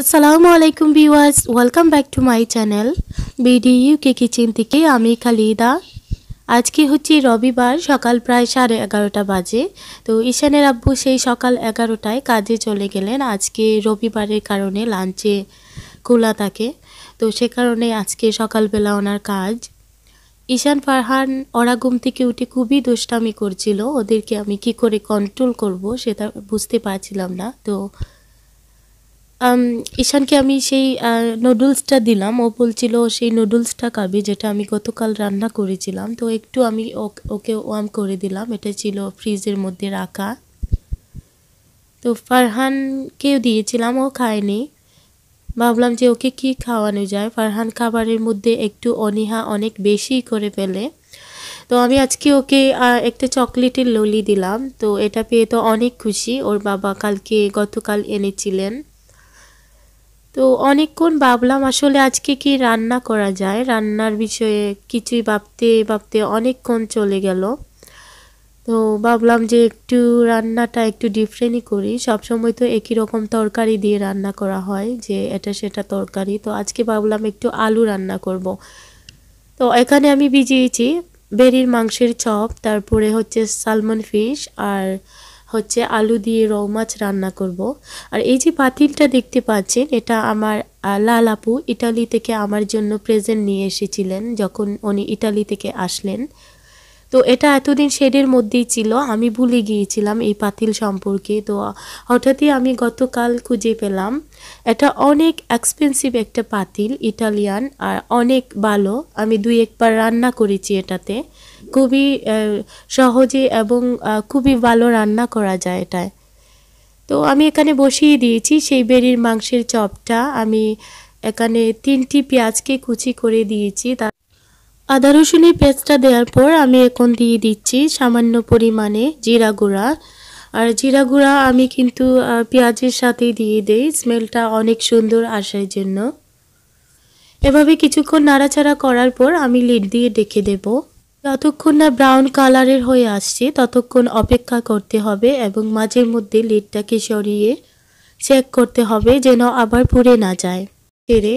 আসসালামু আলাইকুম viewers welcome back to my channel BD UK kitchen থেকে আমি খালিদা আজকে হচ্ছে রবিবার সকাল প্রায় সাড়ে এগারোটা বাজে তো ঈশানের আব্বু সেই সকাল এগারোটায় কাজে চলে গেলেন আজকে রবিবারের কারণে লাঞ্চে খোলা থাকে তো সে কারণে আজকে সকালবেলা ওনার কাজ ঈশান ফারহান ওরা ঘুম থেকে উঠে খুবই দুষ্টামি করছিল ওদেরকে আমি কি করে কন্ট্রোল করব সেটা বুঝতে পারছিলাম না তো ঈশানকে আমি সেই নুডলসটা দিলাম ও বলছিল সেই নুডলসটা খাবে যেটা আমি গতকাল রান্না করেছিলাম তো একটু আমি ওকে ওয়ার্ম করে দিলাম এটা ছিল ফ্রিজের মধ্যে রাখা তো ফারহানকেও দিয়েছিলাম ও খায়নি ভাবলাম যে ওকে কি খাওয়ানো যায় ফারহান খাবারের মধ্যে একটু অনীহা অনেক বেশি করে ফেলে তো আমি আজকে ওকে একটা চকলেটের ললি দিলাম তো এটা পেয়ে তো অনেক খুশি ওর বাবা কালকে গতকাল এনেছিলেন তো অনেকক্ষণ ভাবলাম আসলে আজকে কি রান্না করা যায় রান্নার বিষয়ে কিছুই ভাবতে ভাবতে অনেকক্ষণ চলে গেল তো ভাবলাম যে একটু রান্নাটা একটু ডিফারেন্টই করি সবসময় তো একই রকম তরকারি দিয়ে রান্না করা হয় যে এটা সেটা তরকারি তো আজকে ভাবলাম একটু আলু রান্না করব। তো এখানে আমি ভিজিয়েছি বেরির মাংসের চপ তারপরে হচ্ছে সালমন ফিশ আর হচ্ছে আলু দিয়ে রৌ মাছ রান্না করব। আর এই যে পাতিলটা দেখতে পাচ্ছেন এটা আমার লাল আপু ইটালি থেকে আমার জন্য প্রেজেন্ট নিয়ে এসেছিলেন যখন উনি ইটালি থেকে আসলেন তো এটা এতদিন শেডের মধ্যেই ছিল আমি ভুলে গিয়েছিলাম এই পাতিল সম্পর্কে তো হঠাৎই আমি গতকাল খুঁজে পেলাম এটা অনেক এক্সপেন্সিভ একটা পাতিল ইটালিয়ান আর অনেক ভালো আমি দুই একবার রান্না করেছি এটাতে খুবই সহজে এবং খুবই ভালো রান্না করা যায় এটায় তো আমি এখানে বসিয়ে দিয়েছি সেই বেরির মাংসের চপটা আমি এখানে তিনটি পেঁয়াজকে কুচি করে দিয়েছি আদা রসুনি পেস্টটা দেওয়ার পর আমি এখন দিয়ে দিচ্ছি সামান্য পরিমাণে জিরা গুঁড়া আর জিরা গুঁড়া আমি কিন্তু পেঁয়াজের সাথে দিয়ে দেই স্মেলটা অনেক সুন্দর আসার জন্য এভাবে কিছুক্ষণ নাড়াচাড়া করার পর আমি লিড দিয়ে ডেকে দেব যতক্ষণ না ব্রাউন কালারের হয়ে আসছে ততক্ষণ অপেক্ষা করতে হবে এবং মাঝের মধ্যে লিডটাকে সরিয়ে চেক করতে হবে যেন আবার পুড়ে না যায় সেরে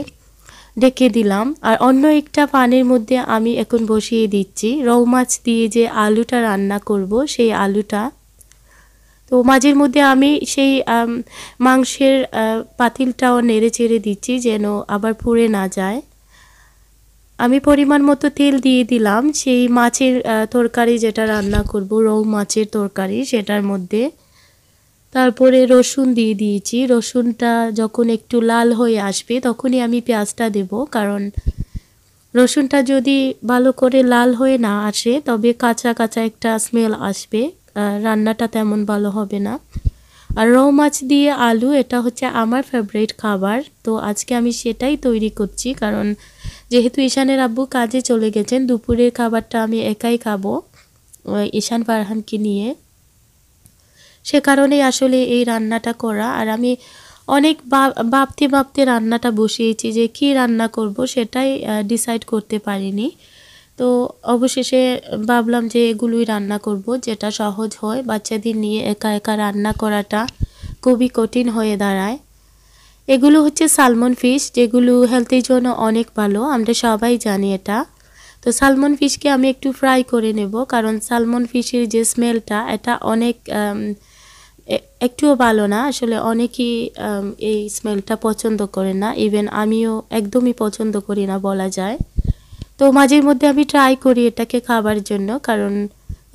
ডেকে দিলাম আর অন্য একটা পানের মধ্যে আমি এখন বসিয়ে দিচ্ছি রৌ মাছ দিয়ে যে আলুটা রান্না করব সেই আলুটা তো মাঝের মধ্যে আমি সেই মাংসের পাতিলটাও নেড়ে চেড়ে দিচ্ছি যেন আবার পুড়ে না যায় আমি পরিমাণ মতো তেল দিয়ে দিলাম সেই মাছের তরকারি যেটা রান্না করব রৌ মাছের তরকারি সেটার মধ্যে তারপরে রসুন দিয়ে দিয়েছি রসুনটা যখন একটু লাল হয়ে আসবে তখনই আমি পেঁয়াজটা দেব কারণ রসুনটা যদি ভালো করে লাল হয়ে না আসে তবে কাঁচা কাঁচা একটা স্মেল আসবে রান্নাটা তেমন ভালো হবে না আর রৌ মাছ দিয়ে আলু এটা হচ্ছে আমার ফেভারিট খাবার তো আজকে আমি সেটাই তৈরি করছি কারণ যেহেতু ঈশানের আব্বু কাজে চলে গেছেন দুপুরের খাবারটা আমি একাই খাবো ঈশান ফারহানকে নিয়ে সে কারণেই আসলে এই রান্নাটা করা আর আমি অনেক ভাবতে ভাবতে রান্নাটা বসিয়েছি যে কি রান্না করব সেটাই ডিসাইড করতে পারিনি তো অবশেষে ভাবলাম যে এগুলোই রান্না করব যেটা সহজ হয় বাচ্চাদের নিয়ে একা একা রান্না করাটা খুবই কঠিন হয়ে দাঁড়ায় এগুলো হচ্ছে সালমন ফিশ যেগুলো হেলথের জন্য অনেক ভালো আমরা সবাই জানি এটা তো সালমন ফিশকে আমি একটু ফ্রাই করে নেব কারণ সালমন ফিশের যে স্মেলটা এটা অনেক একটুও ভালো না আসলে অনেকেই এই স্মেলটা পছন্দ করে না ইভেন আমিও একদমই পছন্দ করি না বলা যায় তো মাঝে মধ্যে আমি ট্রাই করি এটাকে খাবার জন্য কারণ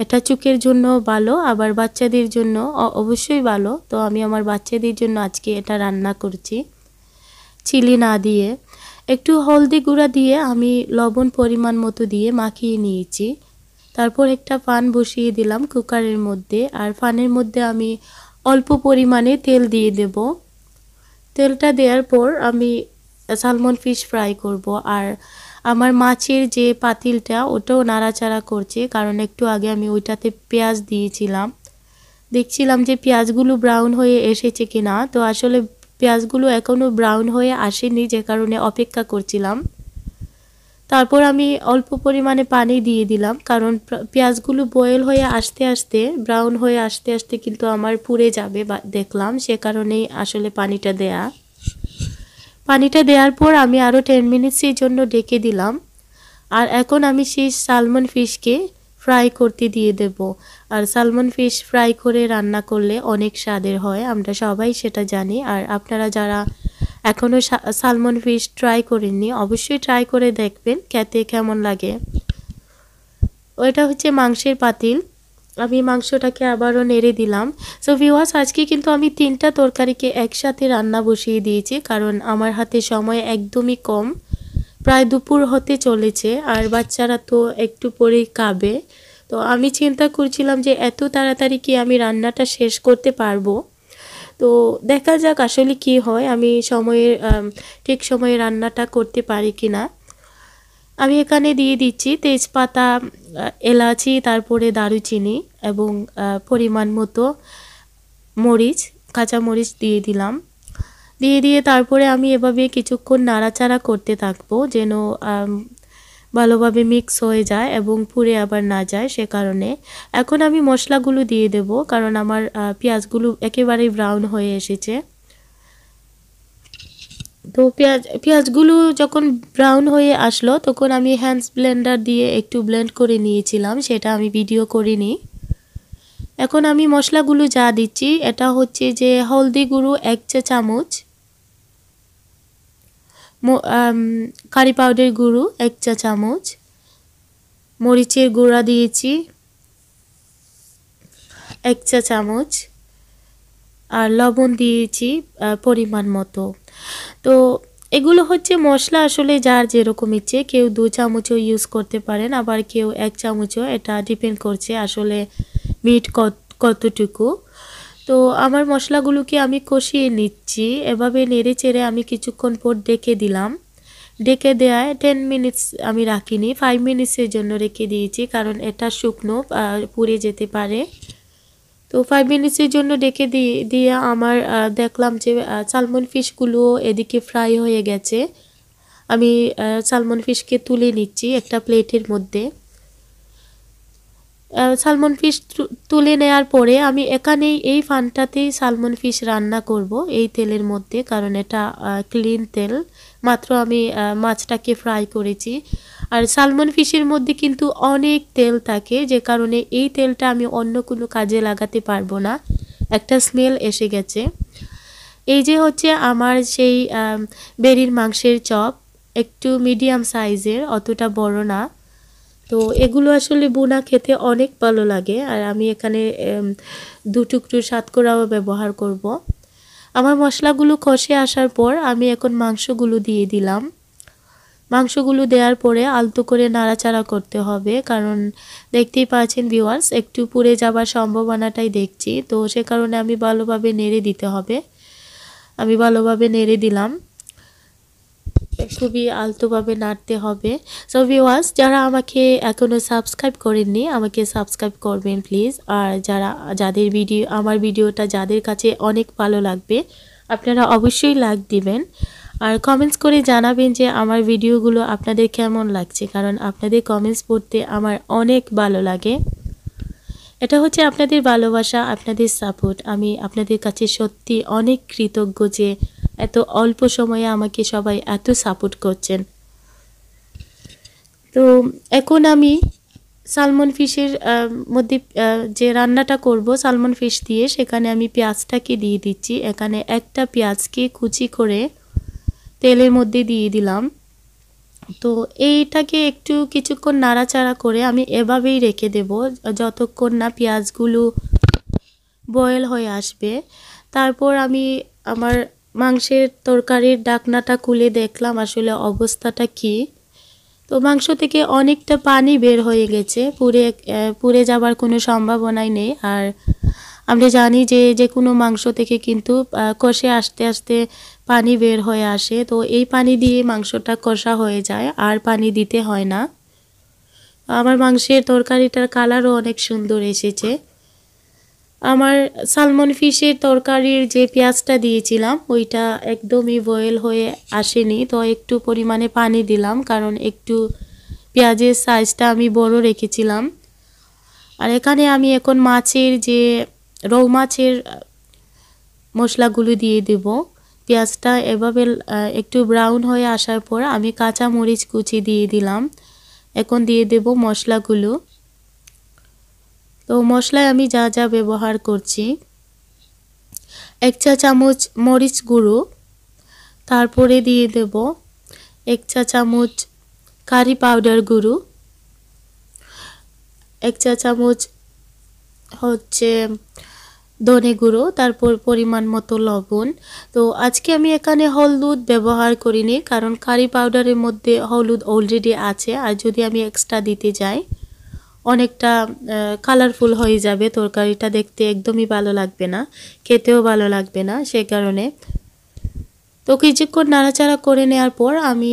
এটা চুকের জন্য ভালো আবার বাচ্চাদের জন্য অবশ্যই ভালো তো আমি আমার বাচ্চাদের জন্য আজকে এটা রান্না করছি চিলি না দিয়ে একটু হলদি গুঁড়া দিয়ে আমি লবণ পরিমাণ মতো দিয়ে মাখিয়ে নিয়েছি তারপর একটা ফান বসিয়ে দিলাম কুকারের মধ্যে আর ফানের মধ্যে আমি অল্প পরিমাণে তেল দিয়ে দেব তেলটা দেওয়ার পর আমি সালমন ফিশ ফ্রাই করব আর আমার মাছের যে পাতিলটা ওটাও নাড়াচাড়া করছে কারণ একটু আগে আমি ওইটাতে পেঁয়াজ দিয়েছিলাম দেখছিলাম যে পেঁয়াজগুলো ব্রাউন হয়ে এসেছে কি না তো আসলে পেঁয়াজগুলো এখনও ব্রাউন হয়ে আসেনি যে কারণে অপেক্ষা করছিলাম তারপর আমি অল্প পরিমাণে পানি দিয়ে দিলাম কারণ পেঁয়াজগুলো বয়েল হয়ে আসতে আসতে ব্রাউন হয়ে আসতে আসতে কিন্তু আমার পুড়ে যাবে দেখলাম সে কারণেই আসলে পানিটা দেয়া পানিটা দেওয়ার পর আমি আরও টেন মিনিটস এই জন্য ডেকে দিলাম আর এখন আমি সেই সালমন ফিশকে ফ্রাই করতে দিয়ে দেব আর সালমন ফিশ ফ্রাই করে রান্না করলে অনেক স্বাদের হয় আমরা সবাই সেটা জানি আর আপনারা যারা এখনও সালমন ফিশ ট্রাই করেননি অবশ্যই ট্রাই করে দেখবেন খেতে কেমন লাগে ওইটা হচ্ছে মাংসের পাতিল আমি মাংসটাকে আবারও নেড়ে দিলাম সো ভিওয়াস আজকে কিন্তু আমি তিনটা তরকারিকে একসাথে রান্না বসিয়ে দিয়েছি কারণ আমার হাতে সময় একদমই কম প্রায় দুপুর হতে চলেছে আর বাচ্চারা তো একটু পরেই কাবে তো আমি চিন্তা করছিলাম যে এত তাড়াতাড়ি কি আমি রান্নাটা শেষ করতে পারবো তো দেখা যাক আসলে কি হয় আমি সময়ে ঠিক সময়ে রান্নাটা করতে পারি কি না আমি এখানে দিয়ে দিচ্ছি তেজপাতা এলাচি তারপরে দারুচিনি এবং পরিমাণ মতো মরিচ কাঁচা মরিচ দিয়ে দিলাম দিয়ে দিয়ে তারপরে আমি এভাবে কিছুক্ষণ নাড়াচাড়া করতে থাকবো যেন ভালোভাবে মিক্স হয়ে যায় এবং পুরে আবার না যায় সে কারণে এখন আমি মশলাগুলো দিয়ে দেব কারণ আমার পেঁয়াজগুলো একেবারেই ব্রাউন হয়ে এসেছে তো পেঁয়াজ পেঁয়াজগুলো যখন ব্রাউন হয়ে আসলো তখন আমি হ্যান্ডস ব্লেন্ডার দিয়ে একটু ব্লেন্ড করে নিয়েছিলাম সেটা আমি ভিডিও করিনি এখন আমি মশলাগুলো যা দিচ্ছি এটা হচ্ছে যে হলদি গুঁড়ো এক চা চামচ কারি পাউডার গুঁড়ো এক চা চামচ মরিচের গুঁড়া দিয়েছি এক চা চামচ আর লবণ দিয়েছি পরিমাণ মতো তো এগুলো হচ্ছে মশলা আসলে যার যেরকম ইচ্ছে কেউ দু চামচও ইউজ করতে পারেন আবার কেউ এক চামচও এটা ডিপেন্ড করছে আসলে মিট কতটুকু তো আমার মশলাগুলোকে আমি কষিয়ে নিচ্ছি এভাবে নেড়ে চেড়ে আমি কিছুক্ষণ পর ডেকে দিলাম ডেকে দেওয়ায় টেন মিনিটস আমি রাখিনি ফাইভ মিনিটসের জন্য রেখে দিয়েছি কারণ এটা শুকনো পুড়ে যেতে পারে তো ফাইভ মিনিটসের জন্য ডেকে দিয়ে দিয়ে আমার দেখলাম যে সালমন ফিশগুলো এদিকে ফ্রাই হয়ে গেছে আমি সালমন ফিশকে তুলে নিচ্ছি একটা প্লেটের মধ্যে সালমন ফিশ তুলে নেওয়ার পরে আমি এখানেই এই ফানটাতেই সালমন ফিশ রান্না করব এই তেলের মধ্যে কারণ এটা ক্লিন তেল মাত্র আমি মাছটাকে ফ্রাই করেছি আর সালমন ফিশের মধ্যে কিন্তু অনেক তেল থাকে যে কারণে এই তেলটা আমি অন্য কোনো কাজে লাগাতে পারবো না একটা স্মেল এসে গেছে এই যে হচ্ছে আমার সেই বেরির মাংসের চপ একটু মিডিয়াম সাইজের অতটা বড় না তো এগুলো আসলে বোনা খেতে অনেক ভালো লাগে আর আমি এখানে দু টুকরো করাও ব্যবহার করব। আমার মশলাগুলো কষে আসার পর আমি এখন মাংসগুলো দিয়ে দিলাম মাংসগুলো দেওয়ার পরে আলতো করে নাড়াচাড়া করতে হবে কারণ দেখতেই পাচ্ছেন ভিওয়ার্স একটু পুড়ে যাবার সম্ভাবনাটাই দেখছি তো সে কারণে আমি ভালোভাবে নেড়ে দিতে হবে আমি ভালোভাবে নেড়ে দিলাম খুবই আলতোভাবে নাড়তে হবে সো ভিওয়ার্স যারা আমাকে এখনও সাবস্ক্রাইব করেননি আমাকে সাবস্ক্রাইব করবেন প্লিজ আর যারা যাদের ভিডিও আমার ভিডিওটা যাদের কাছে অনেক ভালো লাগবে আপনারা অবশ্যই লাইক দিবেন আর কমেন্টস করে জানাবেন যে আমার ভিডিওগুলো আপনাদের কেমন লাগছে কারণ আপনাদের কমেন্টস পড়তে আমার অনেক ভালো লাগে এটা হচ্ছে আপনাদের ভালোবাসা আপনাদের সাপোর্ট আমি আপনাদের কাছে সত্যি অনেক কৃতজ্ঞ যে এত অল্প সময়ে আমাকে সবাই এত সাপোর্ট করছেন তো এখন আমি সালমন ফিশের মধ্যে যে রান্নাটা করব সালমন ফিশ দিয়ে সেখানে আমি পেঁয়াজটাকে দিয়ে দিচ্ছি এখানে একটা পেঁয়াজকে কুচি করে তেলের মধ্যে দিয়ে দিলাম তো এইটাকে একটু কিছুক্ষণ নাড়াচাড়া করে আমি এভাবেই রেখে দেব যতক্ষণ না পেঁয়াজগুলো বয়েল হয়ে আসবে তারপর আমি আমার মাংসের তরকারির ডাকনাটা খুলে দেখলাম আসলে অবস্থাটা কি তো মাংস থেকে অনেকটা পানি বের হয়ে গেছে পুড়ে পুড়ে যাবার কোনো সম্ভাবনাই নেই আর আমরা জানি যে যে কোনো মাংস থেকে কিন্তু কষে আস্তে আস্তে পানি বের হয়ে আসে তো এই পানি দিয়ে মাংসটা কষা হয়ে যায় আর পানি দিতে হয় না আমার মাংসের তরকারিটার কালারও অনেক সুন্দর এসেছে আমার সালমন ফিশের তরকারির যে পেঁয়াজটা দিয়েছিলাম ওইটা একদমই বয়েল হয়ে আসেনি তো একটু পরিমাণে পানি দিলাম কারণ একটু পেঁয়াজের সাইজটা আমি বড় রেখেছিলাম আর এখানে আমি এখন মাছের যে রৌ মাছের মশলাগুলো দিয়ে দেব পেঁয়াজটা এভাবে একটু ব্রাউন হয়ে আসার পর আমি কাঁচা মরিচ কুচি দিয়ে দিলাম এখন দিয়ে দেব মশলাগুলো তো মশলায় আমি যা যা ব্যবহার করছি এক চা চামচ মরিচ গুঁড়ো তারপরে দিয়ে দেব এক চা চামচ কারি পাউডার গুঁড়ো এক চা চামচ হচ্ছে ধনে গুঁড়ো তারপর পরিমাণ মতো লবণ তো আজকে আমি এখানে হলুদ ব্যবহার করিনি কারণ কারি পাউডারের মধ্যে হলুদ অলরেডি আছে আর যদি আমি এক্সট্রা দিতে যাই অনেকটা কালারফুল হয়ে যাবে তরকারিটা দেখতে একদমই ভালো লাগবে না খেতেও ভালো লাগবে না সে কারণে তো কিছুক্ষণ নাড়াচাড়া করে নেওয়ার পর আমি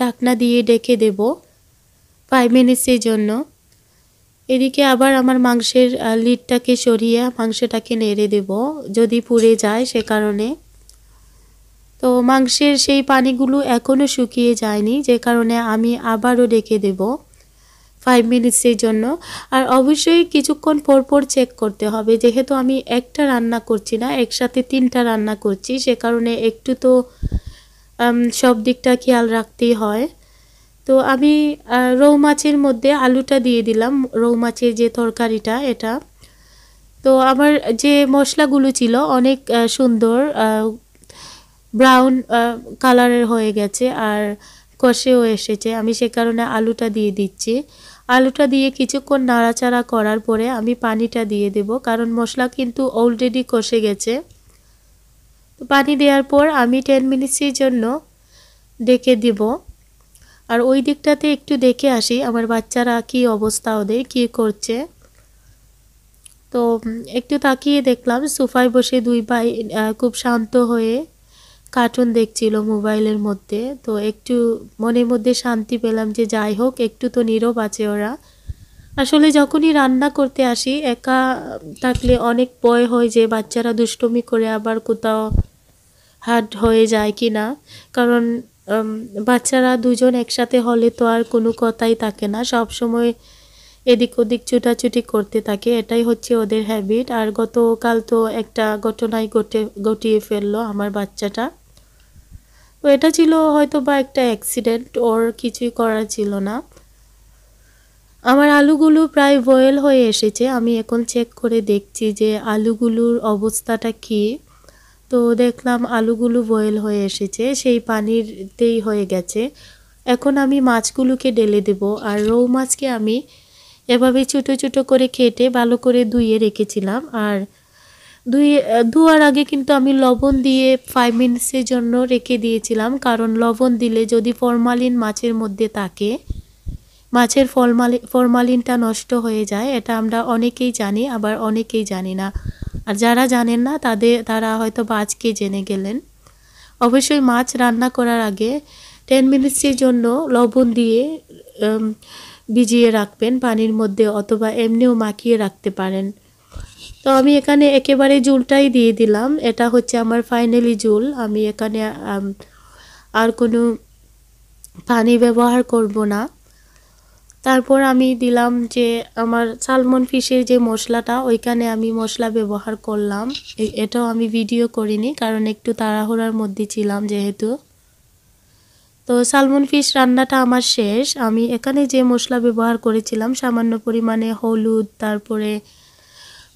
ঢাকনা দিয়ে ডেকে দেব ফাইভ মিনিটসের জন্য এদিকে আবার আমার মাংসের লিডটাকে সরিয়ে মাংসটাকে নেড়ে দেব যদি পুড়ে যায় সে কারণে তো মাংসের সেই পানিগুলো এখনও শুকিয়ে যায়নি যে কারণে আমি আবারও ডেকে দেবো ফাইভ মিনিটসের জন্য আর অবশ্যই কিছুক্ষণ পর পর চেক করতে হবে যেহেতু আমি একটা রান্না করছি না একসাথে তিনটা রান্না করছি সে কারণে একটু তো সব দিকটা খেয়াল রাখতেই হয় তো আমি রৌ মাছের মধ্যে আলুটা দিয়ে দিলাম রৌ মাছের যে তরকারিটা এটা তো আমার যে মশলাগুলো ছিল অনেক সুন্দর ব্রাউন কালারের হয়ে গেছে আর কষেও এসেছে আমি সে কারণে আলুটা দিয়ে দিচ্ছি আলুটা দিয়ে কিছুক্ষণ নাড়াচাড়া করার পরে আমি পানিটা দিয়ে দেব কারণ মশলা কিন্তু অলরেডি কষে গেছে তো পানি দেওয়ার পর আমি টেন মিনিটসের জন্য ডেকে দিব আর ওই দিকটাতে একটু দেখে আসি আমার বাচ্চারা কি অবস্থা ওদের কি করছে তো একটু তাকিয়ে দেখলাম সোফায় বসে দুই ভাই খুব শান্ত হয়ে কার্টুন দেখছিল মোবাইলের মধ্যে তো একটু মনের মধ্যে শান্তি পেলাম যে যাই হোক একটু তো নীরব আছে ওরা আসলে যখনই রান্না করতে আসি একা থাকলে অনেক ভয় হয় যে বাচ্চারা দুষ্টমি করে আবার কোথাও হাট হয়ে যায় কি না কারণ বাচ্চারা দুজন একসাথে হলে তো আর কোনো কথাই থাকে না সব সময় এদিক ওদিক ছুটাছুটি করতে থাকে এটাই হচ্ছে ওদের হ্যাবিট আর গতকাল তো একটা ঘটনায় ঘটে ঘটিয়ে ফেললো আমার বাচ্চাটা তো এটা ছিল হয়তো বা একটা অ্যাক্সিডেন্ট ওর কিছুই করার ছিল না আমার আলুগুলো প্রায় বয়েল হয়ে এসেছে আমি এখন চেক করে দেখছি যে আলুগুলোর অবস্থাটা কী তো দেখলাম আলুগুলো বয়েল হয়ে এসেছে সেই পানিরতেই হয়ে গেছে এখন আমি মাছগুলোকে ডেলে দেব আর রৌ মাছকে আমি এভাবে ছোটো ছোটো করে খেটে ভালো করে ধুয়ে রেখেছিলাম আর দুই ধোয়ার আগে কিন্তু আমি লবণ দিয়ে ফাইভ মিনিটসের জন্য রেখে দিয়েছিলাম কারণ লবণ দিলে যদি ফরমালিন মাছের মধ্যে থাকে মাছের ফরমালিন ফরমালিনটা নষ্ট হয়ে যায় এটা আমরা অনেকেই জানি আবার অনেকেই জানি না আর যারা জানেন না তাদের তারা হয়তো বা আজকে জেনে গেলেন অবশ্যই মাছ রান্না করার আগে টেন মিনিটসের জন্য লবণ দিয়ে ভিজিয়ে রাখবেন পানির মধ্যে অথবা এমনিও মাখিয়ে রাখতে পারেন তো আমি এখানে একেবারে জুলটাই দিয়ে দিলাম এটা হচ্ছে আমার ফাইনালি জুল আমি এখানে আর কোনো পানি ব্যবহার করব না তারপর আমি দিলাম যে আমার সালমন ফিশের যে মশলাটা ওইখানে আমি মশলা ব্যবহার করলাম এটাও আমি ভিডিও করিনি কারণ একটু তাড়াহুড়ার মধ্যে ছিলাম যেহেতু তো সালমন ফিশ রান্নাটা আমার শেষ আমি এখানে যে মশলা ব্যবহার করেছিলাম সামান্য পরিমাণে হলুদ তারপরে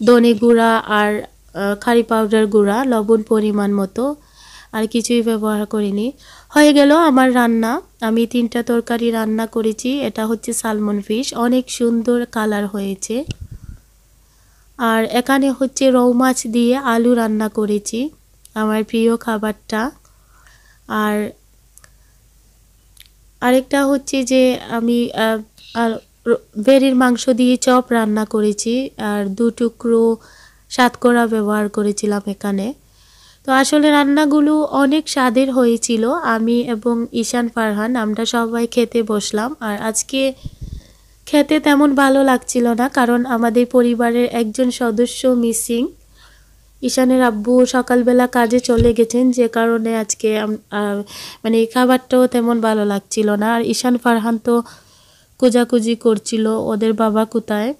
দনে গুঁড়া আর কারি পাউডার গুঁড়া লবণ পরিমাণ মতো আর কিছুই ব্যবহার করিনি হয়ে গেল আমার রান্না আমি তিনটা তরকারি রান্না করেছি এটা হচ্ছে সালমন ফিশ অনেক সুন্দর কালার হয়েছে আর এখানে হচ্ছে রৌ মাছ দিয়ে আলু রান্না করেছি আমার প্রিয় খাবারটা আর আরেকটা হচ্ছে যে আমি আর বেরির মাংস দিয়ে চপ রান্না করেছি আর দু টুকরো সাতকড়া ব্যবহার করেছিলাম এখানে তো আসলে রান্নাগুলো অনেক স্বাদের হয়েছিল আমি এবং ঈশান ফারহান আমরা সবাই খেতে বসলাম আর আজকে খেতে তেমন ভালো লাগছিল না কারণ আমাদের পরিবারের একজন সদস্য মিসিং ঈশানের আব্বু সকালবেলা কাজে চলে গেছেন যে কারণে আজকে মানে খাবারটাও তেমন ভালো লাগছিল না আর ঈশান ফারহান তো খোঁজাখুঁজি করছিল ওদের বাবা কোথায়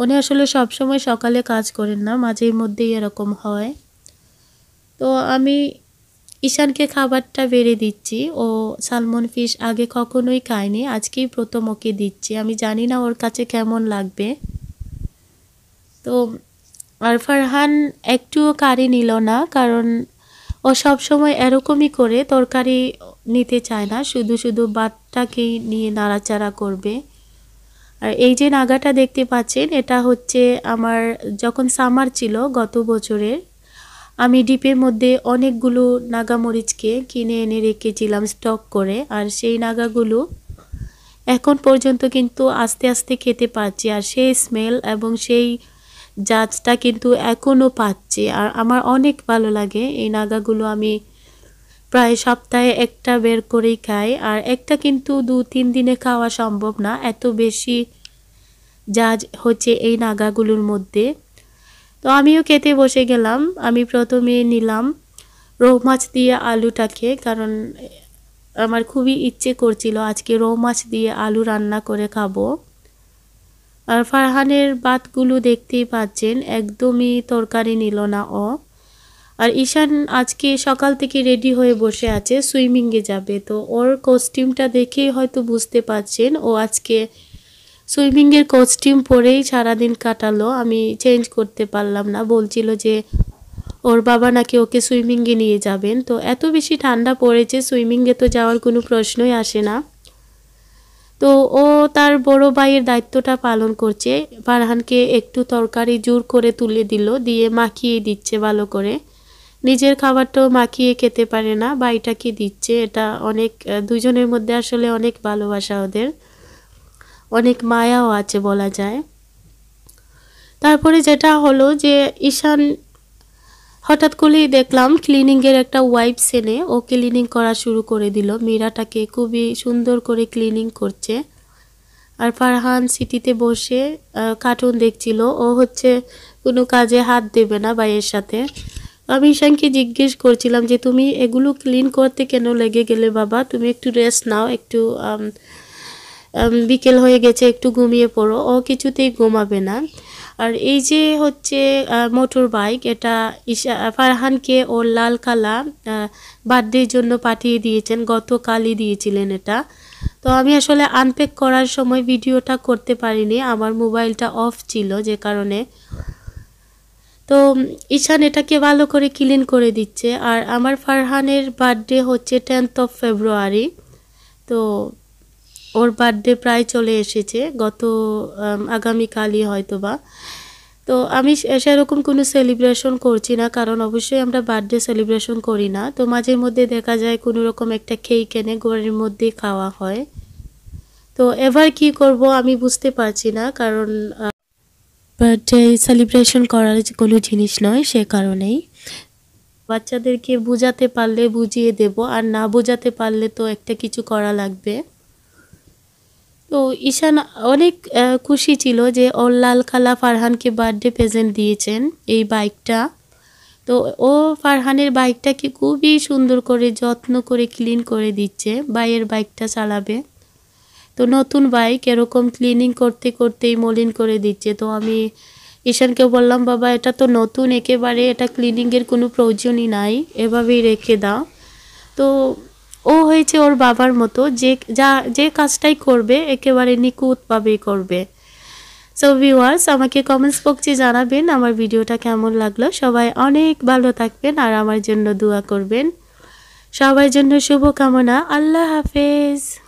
উনি আসলে সবসময় সকালে কাজ করেন না মাঝে মধ্যেই এরকম হয় তো আমি ঈশানকে খাবারটা বেড়ে দিচ্ছি ও সালমন ফিশ আগে কখনোই খায়নি আজকেই প্রথম ওকে দিচ্ছি আমি জানি না ওর কাছে কেমন লাগবে তো আর ফারহান একটুও কারি নিল না কারণ ও সবসময় এরকমই করে তরকারি নিতে চায় না শুধু শুধু বাতটাকেই নিয়ে নাড়াচাড়া করবে আর এই যে নাগাটা দেখতে পাচ্ছেন এটা হচ্ছে আমার যখন সামার ছিল গত বছরের আমি ডিপের মধ্যে অনেকগুলো নাগা মরিচকে কিনে এনে রেখেছিলাম স্টক করে আর সেই নাগাগুলো এখন পর্যন্ত কিন্তু আস্তে আস্তে খেতে পারছি আর সেই স্মেল এবং সেই জাজটা কিন্তু এখনও পাচ্ছি আর আমার অনেক ভালো লাগে এই নাগাগুলো আমি প্রায় সপ্তাহে একটা বের করেই খাই আর একটা কিন্তু দু তিন দিনে খাওয়া সম্ভব না এত বেশি জাজ হচ্ছে এই নাগাগুলোর মধ্যে তো আমিও খেতে বসে গেলাম আমি প্রথমে নিলাম রৌ মাছ দিয়ে আলুটাকে কারণ আমার খুবই ইচ্ছে করছিল আজকে রৌ মাছ দিয়ে আলু রান্না করে খাবো আর ফারহানের বাতগুলো দেখতেই পাচ্ছেন একদমই তরকারি নিল না ও আর ঈশান আজকে সকাল থেকে রেডি হয়ে বসে আছে সুইমিংয়ে যাবে তো ওর কস্টিউমটা দেখেই হয়তো বুঝতে পারছেন ও আজকে সুইমিংয়ের কস্টিউম পরেই সারাদিন কাটালো আমি চেঞ্জ করতে পারলাম না বলছিল যে ওর বাবা নাকি ওকে সুইমিংয়ে নিয়ে যাবেন তো এত বেশি ঠান্ডা পড়েছে সুইমিংয়ে তো যাওয়ার কোনো প্রশ্নই আসে না তো ও তার বড় ভাইয়ের দায়িত্বটা পালন করছে ফারহানকে একটু তরকারি জোর করে তুলে দিল দিয়ে মাখিয়ে দিচ্ছে ভালো করে নিজের খাবারটাও মাখিয়ে খেতে পারে না ভাইটাকে দিচ্ছে এটা অনেক দুজনের মধ্যে আসলে অনেক ভালোবাসা ওদের অনেক মায়াও আছে বলা যায় তারপরে যেটা হলো যে ঈশান হঠাৎ করেই দেখলাম ক্লিনিংয়ের একটা ওয়াইপ সেনে ও ক্লিনিং করা শুরু করে দিল মীরাটাকে খুবই সুন্দর করে ক্লিনিং করছে আর ফারহান সিটিতে বসে কার্টুন দেখছিল ও হচ্ছে কোনো কাজে হাত দেবে না ভাইয়ের সাথে আমি ঈশানকে জিজ্ঞেস করছিলাম যে তুমি এগুলো ক্লিন করতে কেন লেগে গেলে বাবা তুমি একটু রেস্ট নাও একটু বিকেল হয়ে গেছে একটু ঘুমিয়ে পড়ো ও কিছুতেই ঘুমাবে না আর এই যে হচ্ছে মোটর বাইক এটা ইশা ফারহানকে ওর লাল কালা বার্থডের জন্য পাঠিয়ে দিয়েছেন গতকালই দিয়েছিলেন এটা তো আমি আসলে আনপ্যাক করার সময় ভিডিওটা করতে পারিনি আমার মোবাইলটা অফ ছিল যে কারণে তো ঈশান এটাকে ভালো করে ক্লিন করে দিচ্ছে আর আমার ফারহানের বার্থডে হচ্ছে টেন্থ অফ ফেব্রুয়ারি তো ওর বার্থডে প্রায় চলে এসেছে গত আগামীকালই হয়তো বা তো আমি সেরকম কোনো সেলিব্রেশন করছি না কারণ অবশ্যই আমরা বার্থডে সেলিব্রেশন করি না তো মাঝে মধ্যে দেখা যায় কোনো রকম একটা খেই কেনে গোড়ের মধ্যে খাওয়া হয় তো এবার কি করব আমি বুঝতে পারছি না কারণ বার্থডে সেলিব্রেশন করার কোনো জিনিস নয় সে কারণেই বাচ্চাদেরকে বোঝাতে পারলে বুঝিয়ে দেব আর না বোঝাতে পারলে তো একটা কিছু করা লাগবে তো ঈশান অনেক খুশি ছিল যে ওর লাল খালা ফারহানকে বার্থডে প্রেজেন্ট দিয়েছেন এই বাইকটা তো ও ফারহানের বাইকটাকে খুবই সুন্দর করে যত্ন করে ক্লিন করে দিচ্ছে বাইয়ের বাইকটা চালাবে তো নতুন বাইক এরকম ক্লিনিং করতে করতেই মলিন করে দিচ্ছে তো আমি ঈশানকে বললাম বাবা এটা তো নতুন একেবারে এটা ক্লিনিংয়ের কোনো প্রয়োজনই নাই এভাবেই রেখে দাও তো ও হয়েছে ওর বাবার মতো যে যা যে কাজটাই করবে একেবারে নিকুতভাবেই করবে সো ভিওয়ার্স আমাকে কমেন্টস বক্সে জানাবেন আমার ভিডিওটা কেমন লাগলো সবাই অনেক ভালো থাকবেন আর আমার জন্য দোয়া করবেন সবার জন্য শুভকামনা আল্লাহ হাফেজ